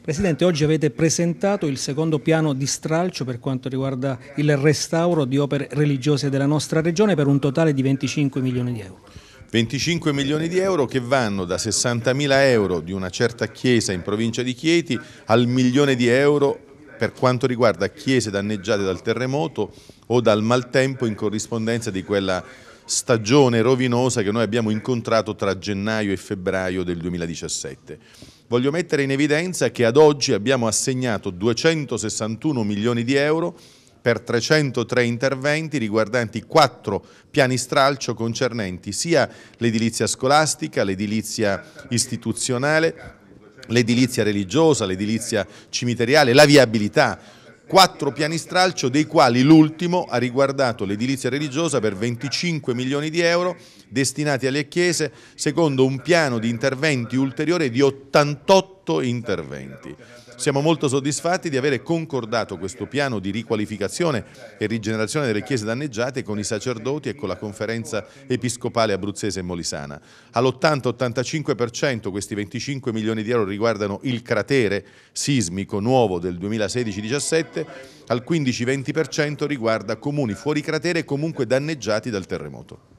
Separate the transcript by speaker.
Speaker 1: Presidente, oggi avete presentato il secondo piano di stralcio per quanto riguarda il restauro di opere religiose della nostra regione per un totale di 25 milioni di euro.
Speaker 2: 25 milioni di euro che vanno da 60 mila euro di una certa chiesa in provincia di Chieti al milione di euro per quanto riguarda chiese danneggiate dal terremoto o dal maltempo in corrispondenza di quella stagione rovinosa che noi abbiamo incontrato tra gennaio e febbraio del 2017. Voglio mettere in evidenza che ad oggi abbiamo assegnato 261 milioni di euro per 303 interventi riguardanti quattro piani stralcio concernenti sia l'edilizia scolastica, l'edilizia istituzionale, l'edilizia religiosa, l'edilizia cimiteriale, la viabilità, quattro piani stralcio dei quali l'ultimo ha riguardato l'edilizia religiosa per 25 milioni di euro destinati alle chiese secondo un piano di interventi ulteriore di 88 otto interventi. Siamo molto soddisfatti di avere concordato questo piano di riqualificazione e rigenerazione delle chiese danneggiate con i sacerdoti e con la conferenza episcopale abruzzese e molisana. All'80-85% questi 25 milioni di euro riguardano il cratere sismico nuovo del 2016-17, al 15-20% riguarda comuni fuori cratere comunque danneggiati dal terremoto.